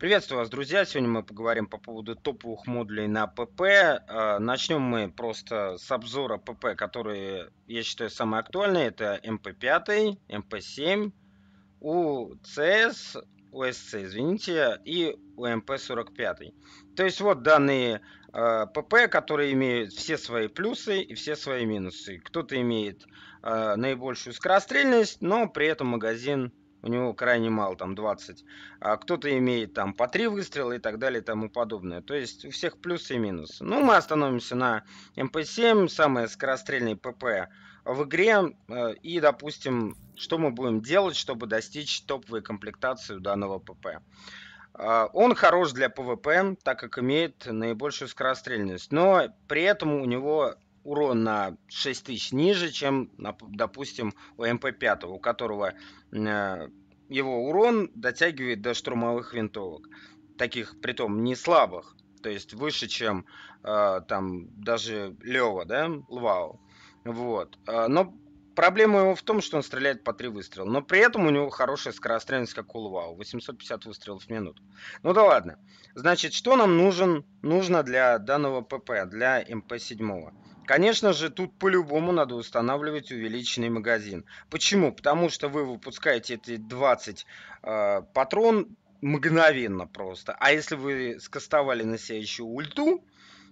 Приветствую вас, друзья! Сегодня мы поговорим по поводу топовых модулей на ПП. Э, начнем мы просто с обзора ПП, которые я считаю самые актуальные. Это мп 5 мп 7 УЦС, USC, извините, и умп 45 То есть вот данные э, ПП, которые имеют все свои плюсы и все свои минусы. Кто-то имеет э, наибольшую скорострельность, но при этом магазин у него крайне мало, там 20, а кто-то имеет там по 3 выстрела и так далее и тому подобное. То есть у всех плюсы и минусы. Ну, мы остановимся на МП-7, самое скорострельный ПП в игре, э, и, допустим, что мы будем делать, чтобы достичь топовой комплектации данного ПП. Э, он хорош для ПВП, так как имеет наибольшую скорострельность, но при этом у него урон на 6000 ниже, чем, допустим, у МП-5, у которого э, его урон дотягивает до штурмовых винтовок. Таких, притом, не слабых. То есть выше, чем э, там даже Лева, да, Лвау. Вот. Э, но проблема его в том, что он стреляет по три выстрела. Но при этом у него хорошая скорострельность, как у Лвау. 850 выстрелов в минуту. Ну да ладно. Значит, что нам нужен, нужно для данного ПП, для МП-7? Конечно же, тут по-любому надо устанавливать увеличенный магазин. Почему? Потому что вы выпускаете эти 20 э, а, патрон мгновенно просто. А если вы скастовали на себя еще ульту,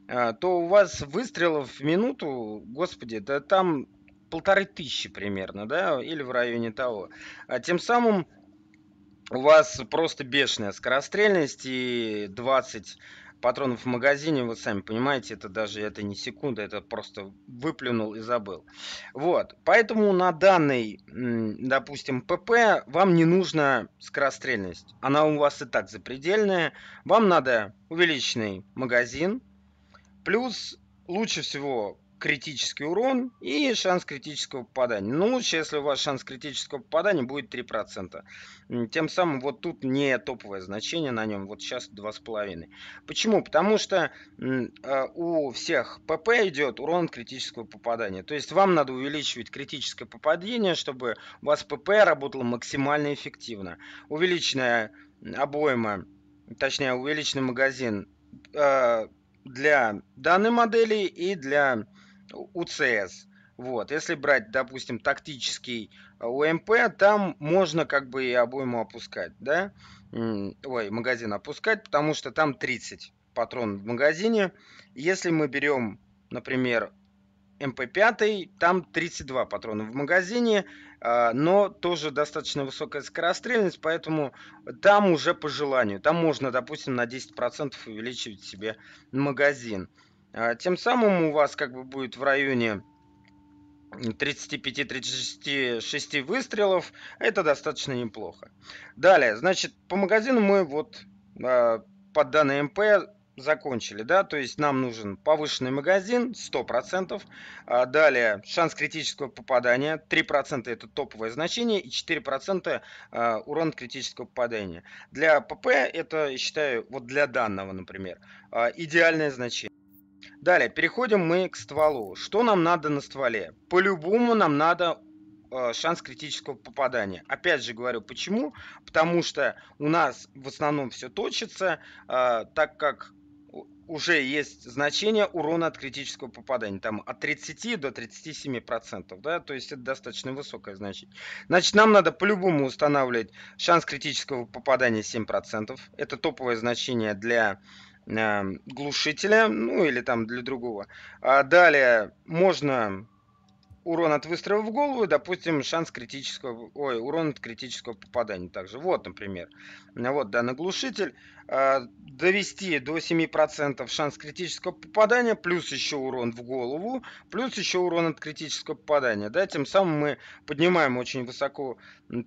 э, то у вас выстрелов в минуту, господи, да там полторы тысячи примерно, да, или в районе того. А тем самым у вас просто бешеная скорострельность и 20 патронов в магазине, вы сами понимаете, это даже это не секунда, это просто выплюнул и забыл. Вот, поэтому на данный, допустим, ПП вам не нужна скорострельность. Она у вас и так запредельная. Вам надо увеличенный магазин, плюс лучше всего критический урон и шанс критического попадания. Ну, лучше, если у вас шанс критического попадания будет 3%. Тем самым вот тут не топовое значение на нем, вот сейчас 2,5. Почему? Потому что э, у всех ПП идет урон критического попадания. То есть вам надо увеличивать критическое попадание, чтобы у вас ПП работало максимально эффективно. Увеличенная обойма, точнее увеличенный магазин э, для данной модели и для УЦС. Вот, если брать, допустим, тактический э, УМП, там можно как бы и обойму опускать, да? Ой, магазин опускать, потому что там 30 патронов в магазине. Если мы берем, например, МП-5, там 32 патрона в магазине, а, но тоже достаточно высокая скорострельность, поэтому там уже по желанию. Там можно, допустим, на 10% увеличивать себе магазин. А, тем самым у вас как бы будет в районе 35-36 выстрелов. Это достаточно неплохо. Далее, значит, по магазину мы вот э, под данной МП закончили, да, то есть нам нужен повышенный магазин 100%, а далее шанс критического попадания 3% это топовое значение и 4% а, урон критического попадания. Для ПП это, считаю, вот для данного, например, идеальное значение. Далее, переходим мы к стволу. Что нам надо на стволе? По-любому нам надо э, шанс критического попадания. Опять же говорю, почему? Потому что у нас в основном все точится, э, так как уже есть значение урона от критического попадания. Там от 30 до 37%. процентов, Да? То есть это достаточно высокое значение. Значит, нам надо по-любому устанавливать шанс критического попадания 7%. процентов. Это топовое значение для Эм, глушителя, ну или там для другого. А далее можно урон от выстрела в голову, допустим, шанс критического, ой, урон от критического попадания также. Вот, например, вот данный глушитель. Э, довести до 7% шанс критического попадания, плюс еще урон в голову, плюс еще урон от критического попадания. Да, тем самым мы поднимаем очень высоко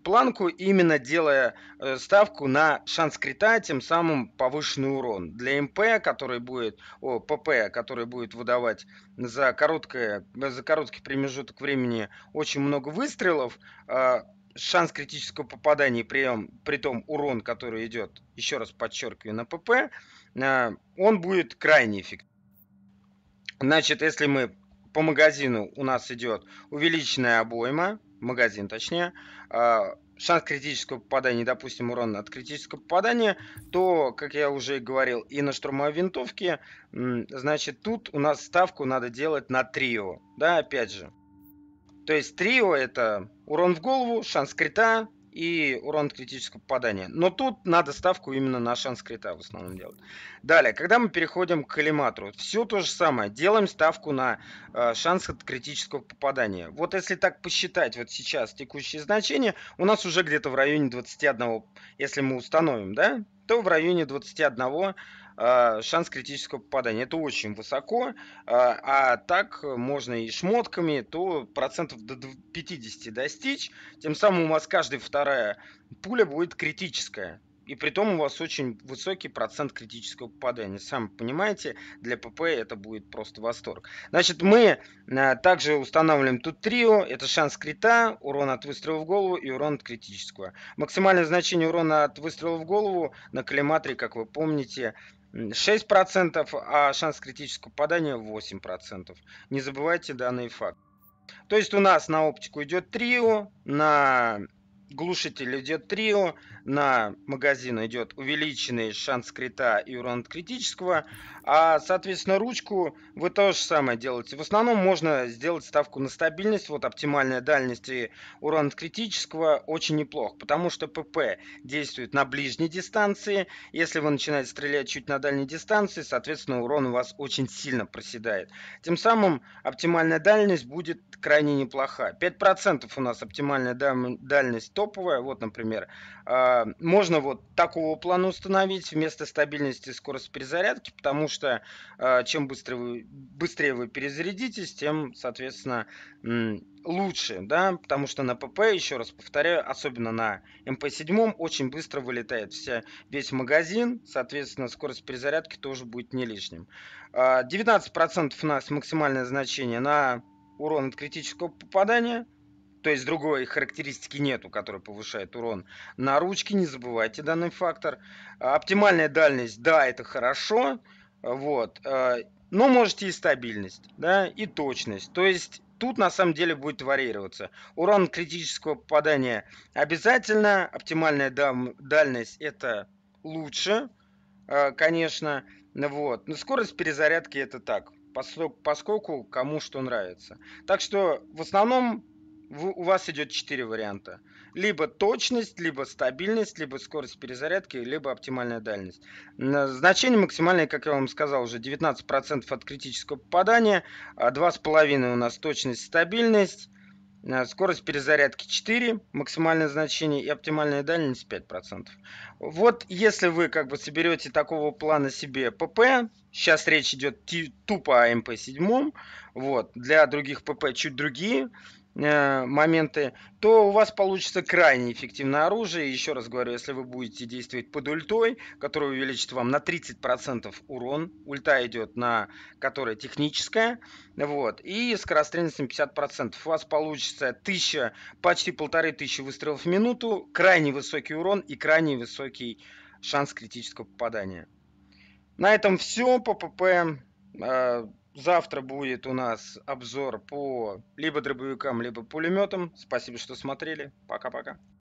планку, именно делая э, ставку на шанс крита, тем самым повышенный урон. Для МП, который будет, о, ПП, который будет выдавать за, короткое, за короткий промежуток времени очень много выстрелов, э, шанс критического попадания, прием, при том урон, который идет, еще раз подчеркиваю, на ПП, э, он будет крайне эффективен. Значит, если мы по магазину у нас идет увеличенная обойма, магазин точнее, э, шанс критического попадания, допустим, урон от критического попадания, то, как я уже говорил, и на штурмовой винтовке, значит, тут у нас ставку надо делать на трио. Да, опять же, то есть трио это урон в голову, шанс крита и урон критического попадания. Но тут надо ставку именно на шанс крита в основном делать. Далее, когда мы переходим к коллиматору, все то же самое. Делаем ставку на э, шанс от критического попадания. Вот если так посчитать вот сейчас текущие значения, у нас уже где-то в районе 21, если мы установим, да, то в районе 21 э, шанс критического попадания. Это очень высоко. Э, а так можно и шмотками, то процентов до 50 достичь. Тем самым у вас каждая вторая пуля будет критическая. И при том у вас очень высокий процент критического попадания. Сами понимаете, для ПП это будет просто восторг. Значит, мы э, также устанавливаем тут трио. Это шанс крита, урон от выстрела в голову и урон от критического. Максимальное значение урона от выстрела в голову на коллиматоре, как вы помните, 6%, а шанс критического попадания 8%. Не забывайте данный факт. То есть у нас на оптику идет трио, на глушитель идет трио, на магазин идет увеличенный шанс крита и урон от критического, а, соответственно, ручку вы то же самое делаете. В основном можно сделать ставку на стабильность, вот оптимальная дальность и урон от критического очень неплохо, потому что ПП действует на ближней дистанции, если вы начинаете стрелять чуть на дальней дистанции, соответственно, урон у вас очень сильно проседает. Тем самым оптимальная дальность будет крайне неплоха. 5% у нас оптимальная дальность топовая, вот, например, э, а, можно вот такого плана установить вместо стабильности скорость перезарядки, потому что а, чем быстрее вы, быстрее вы перезарядитесь, тем, соответственно, лучше, да, потому что на ПП, еще раз повторяю, особенно на МП-7 очень быстро вылетает вся, весь магазин, соответственно, скорость перезарядки тоже будет не лишним. 19% а, у нас максимальное значение на урон от критического попадания – то есть другой характеристики нету, которая повышает урон. На ручке не забывайте данный фактор. Оптимальная дальность, да, это хорошо, вот, э, но можете и стабильность, да, и точность. То есть тут на самом деле будет варьироваться. Урон критического попадания обязательно, оптимальная дальность это лучше, э, конечно, вот. Но скорость перезарядки это так, поскольку кому что нравится. Так что в основном у вас идет 4 варианта. Либо точность, либо стабильность, либо скорость перезарядки, либо оптимальная дальность. Значение максимальное, как я вам сказал, уже 19% от критического попадания, 2,5 а у нас точность, стабильность, э, скорость перезарядки 4, максимальное значение и оптимальная дальность 5%. Вот если вы как бы соберете такого плана себе ПП, сейчас речь идет тупо о МП-7, вот, для других ПП чуть другие, Э, моменты, то у вас получится крайне эффективное оружие. Еще раз говорю, если вы будете действовать под ультой, которая увеличит вам на 30% урон, ульта идет на которая техническая, вот, и скорострельность на 50%. У вас получится 1000, почти полторы тысячи выстрелов в минуту, крайне высокий урон и крайне высокий шанс критического попадания. На этом все. по ППП Завтра будет у нас обзор по либо дробовикам, либо пулеметам. Спасибо, что смотрели. Пока-пока.